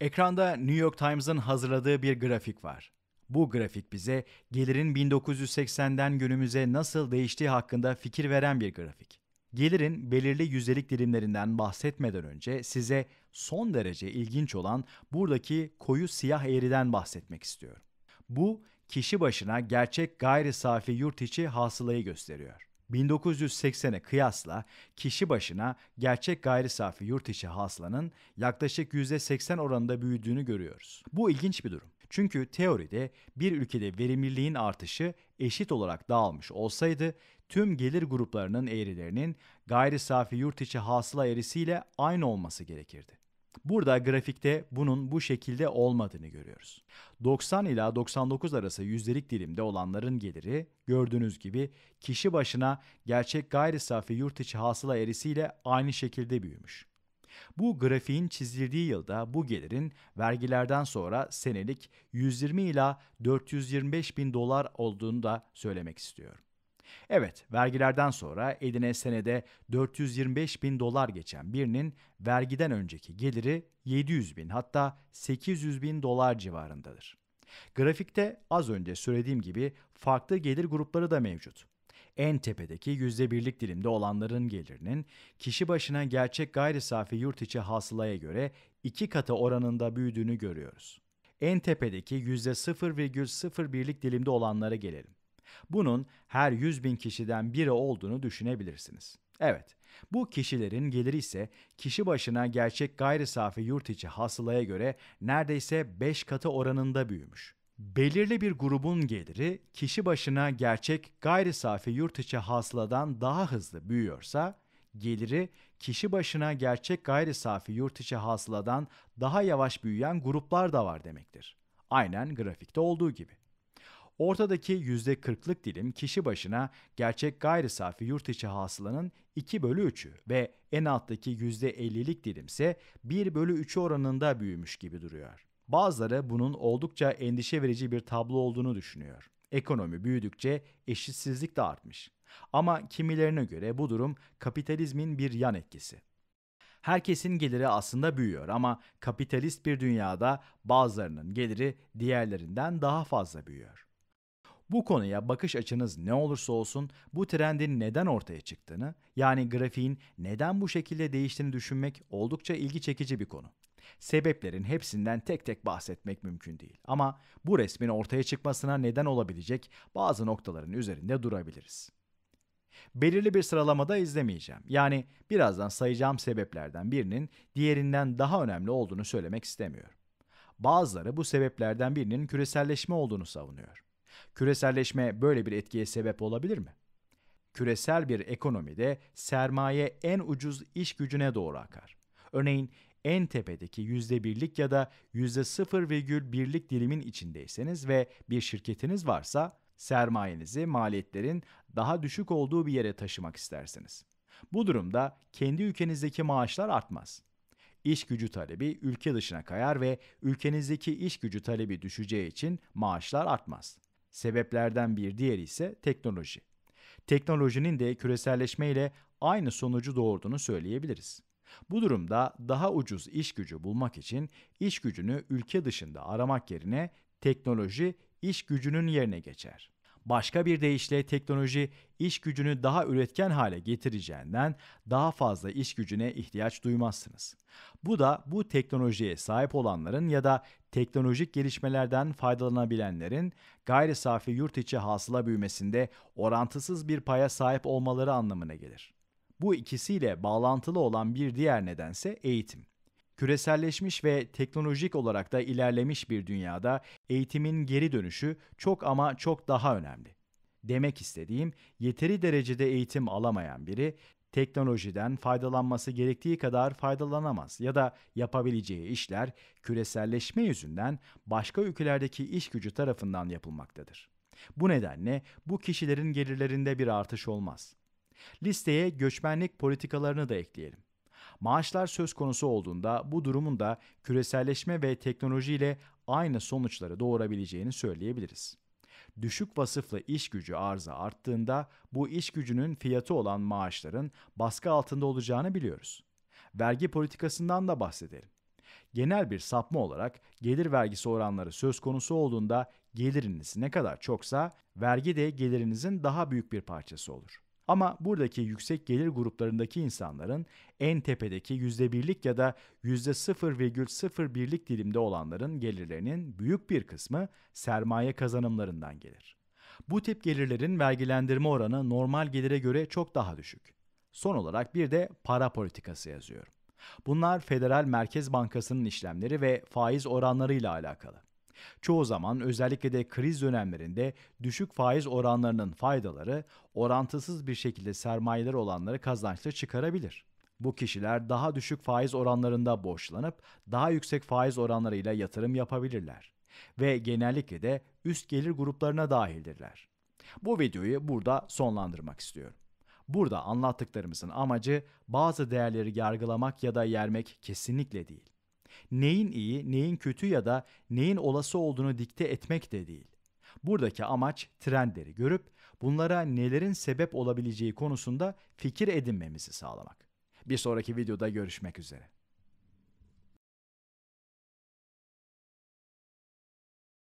Ekranda New York Times'ın hazırladığı bir grafik var. Bu grafik bize gelirin 1980'den günümüze nasıl değiştiği hakkında fikir veren bir grafik. Gelirin belirli yüzdelik dilimlerinden bahsetmeden önce size son derece ilginç olan buradaki koyu siyah eğriden bahsetmek istiyorum. Bu kişi başına gerçek gayri safi yurt içi hasılayı gösteriyor. 1980'e kıyasla kişi başına gerçek gayri safi yurt içi haslanın yaklaşık %80 oranında büyüdüğünü görüyoruz. Bu ilginç bir durum. Çünkü teoride bir ülkede verimliliğin artışı eşit olarak dağılmış olsaydı tüm gelir gruplarının eğrilerinin gayri safi yurt içi hasıla eğrisiyle aynı olması gerekirdi. Burada grafikte bunun bu şekilde olmadığını görüyoruz. 90 ila 99 arası yüzdelik dilimde olanların geliri gördüğünüz gibi kişi başına gerçek gayri safi yurt içi hasıla erisiyle aynı şekilde büyümüş. Bu grafiğin çizildiği yılda bu gelirin vergilerden sonra senelik 120 ila 425 bin dolar olduğunu da söylemek istiyorum. Evet, vergilerden sonra eline senede 425 bin dolar geçen birinin vergiden önceki geliri 700 bin hatta 800 bin dolar civarındadır. Grafikte az önce söylediğim gibi farklı gelir grupları da mevcut. En tepedeki %1'lik dilimde olanların gelirinin kişi başına gerçek gayri safi yurt içi hasılaya göre iki katı oranında büyüdüğünü görüyoruz. En tepedeki %0,01'lik dilimde olanlara gelelim. Bunun her 100 bin kişiden biri olduğunu düşünebilirsiniz. Evet, bu kişilerin geliri ise kişi başına gerçek gayri safi yurt içi hasılaya göre neredeyse 5 katı oranında büyümüş. Belirli bir grubun geliri kişi başına gerçek gayri safi yurt içi hasıladan daha hızlı büyüyorsa, geliri kişi başına gerçek gayri safi yurt içi hasıladan daha yavaş büyüyen gruplar da var demektir. Aynen grafikte olduğu gibi. Ortadaki %40'lık dilim kişi başına gerçek gayri safi yurt içi hasılanın 2 bölü 3'ü ve en alttaki %50'lik dilim ise 1 bölü 3 oranında büyümüş gibi duruyor. Bazıları bunun oldukça endişe verici bir tablo olduğunu düşünüyor. Ekonomi büyüdükçe eşitsizlik de artmış. Ama kimilerine göre bu durum kapitalizmin bir yan etkisi. Herkesin geliri aslında büyüyor ama kapitalist bir dünyada bazılarının geliri diğerlerinden daha fazla büyüyor. Bu konuya bakış açınız ne olursa olsun bu trendin neden ortaya çıktığını, yani grafiğin neden bu şekilde değiştiğini düşünmek oldukça ilgi çekici bir konu. Sebeplerin hepsinden tek tek bahsetmek mümkün değil ama bu resmin ortaya çıkmasına neden olabilecek bazı noktaların üzerinde durabiliriz. Belirli bir sıralamada izlemeyeceğim. Yani birazdan sayacağım sebeplerden birinin diğerinden daha önemli olduğunu söylemek istemiyorum. Bazıları bu sebeplerden birinin küreselleşme olduğunu savunuyor. Küreselleşme böyle bir etkiye sebep olabilir mi? Küresel bir ekonomide sermaye en ucuz iş gücüne doğru akar. Örneğin en tepedeki %1'lik ya da %0,1'lik dilimin içindeyseniz ve bir şirketiniz varsa sermayenizi maliyetlerin daha düşük olduğu bir yere taşımak istersiniz. Bu durumda kendi ülkenizdeki maaşlar artmaz. İş gücü talebi ülke dışına kayar ve ülkenizdeki iş gücü talebi düşeceği için maaşlar artmaz. Sebeplerden bir diğeri ise teknoloji. Teknolojinin de küreselleşme ile aynı sonucu doğurduğunu söyleyebiliriz. Bu durumda daha ucuz iş gücü bulmak için iş gücünü ülke dışında aramak yerine teknoloji iş gücünün yerine geçer. Başka bir deyişle teknoloji iş gücünü daha üretken hale getireceğinden daha fazla iş gücüne ihtiyaç duymazsınız. Bu da bu teknolojiye sahip olanların ya da teknolojik gelişmelerden faydalanabilenlerin gayri safi yurt içi hasıla büyümesinde orantısız bir paya sahip olmaları anlamına gelir. Bu ikisiyle bağlantılı olan bir diğer nedense eğitim. Küreselleşmiş ve teknolojik olarak da ilerlemiş bir dünyada eğitimin geri dönüşü çok ama çok daha önemli. Demek istediğim yeteri derecede eğitim alamayan biri teknolojiden faydalanması gerektiği kadar faydalanamaz ya da yapabileceği işler küreselleşme yüzünden başka ülkelerdeki iş gücü tarafından yapılmaktadır. Bu nedenle bu kişilerin gelirlerinde bir artış olmaz. Listeye göçmenlik politikalarını da ekleyelim. Maaşlar söz konusu olduğunda bu durumun da küreselleşme ve teknolojiyle aynı sonuçları doğurabileceğini söyleyebiliriz. Düşük vasıflı iş gücü arıza arttığında bu iş gücünün fiyatı olan maaşların baskı altında olacağını biliyoruz. Vergi politikasından da bahsedelim. Genel bir sapma olarak gelir vergisi oranları söz konusu olduğunda geliriniz ne kadar çoksa vergi de gelirinizin daha büyük bir parçası olur. Ama buradaki yüksek gelir gruplarındaki insanların en tepedeki %1'lik ya da %0,01'lik dilimde olanların gelirlerinin büyük bir kısmı sermaye kazanımlarından gelir. Bu tip gelirlerin vergilendirme oranı normal gelire göre çok daha düşük. Son olarak bir de para politikası yazıyorum. Bunlar Federal Merkez Bankası'nın işlemleri ve faiz oranlarıyla alakalı. Çoğu zaman özellikle de kriz dönemlerinde düşük faiz oranlarının faydaları orantısız bir şekilde sermayeleri olanları kazançlı çıkarabilir. Bu kişiler daha düşük faiz oranlarında borçlanıp daha yüksek faiz oranlarıyla yatırım yapabilirler ve genellikle de üst gelir gruplarına dahildirler. Bu videoyu burada sonlandırmak istiyorum. Burada anlattıklarımızın amacı bazı değerleri yargılamak ya da yermek kesinlikle değil neyin iyi, neyin kötü ya da neyin olası olduğunu dikte etmek de değil. Buradaki amaç trendleri görüp bunlara nelerin sebep olabileceği konusunda fikir edinmemizi sağlamak. Bir sonraki videoda görüşmek üzere.